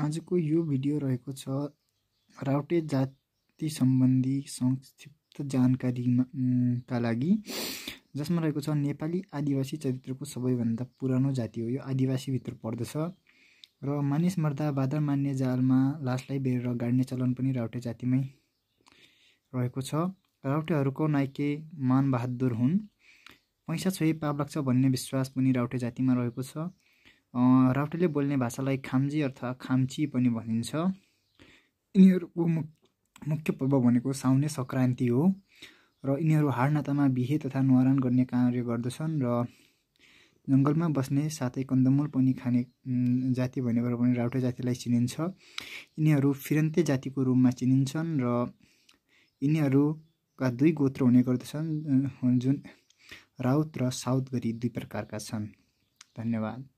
आजको यो भिडियो रहेको छ राउटे जाति सम्बन्धी संक्षिप्त जानकारीमा का लागि जसमा रहेको छ नेपाली आदिवासी चरित्रको सबैभन्दा पुरानो जाति हो यो आदिवासीभित्र पर्दछ र मानिस मर्दा बादर मान्ने जालमा लासलाई बेरेर गाड्ने चलन पनि राउटे जातिमै रहेको छ राउटेहरूको नाइके मानबहादुर हुन् पैसा छोए पाप लाग्छ भन्ने विश्वास पनि राउटे जातिमा रहेको छ राउटेले बोल्ने भाषालाई खाम्जी अर्थात् खाम्ची पनि भनिन्छ यिनीहरूको मुख्य पर्व भनेको साउने सङ्क्रान्ति हो र यिनीहरू हाड नातामा बिहे तथा नुहारण गर्ने कार्य गर्दछन् र जङ्गलमा बस्ने साथै कन्दमूल पनि खाने जाति भनेर पनि राउटे जातिलाई चिनिन्छ यिनीहरू फिरन्ते जातिको रूपमा चिनिन्छन् र यिनीहरूका दुई गोत्र हुने गर्दछन् जुन राउत र साउथ गरी दुई प्रकारका छन् धन्यवाद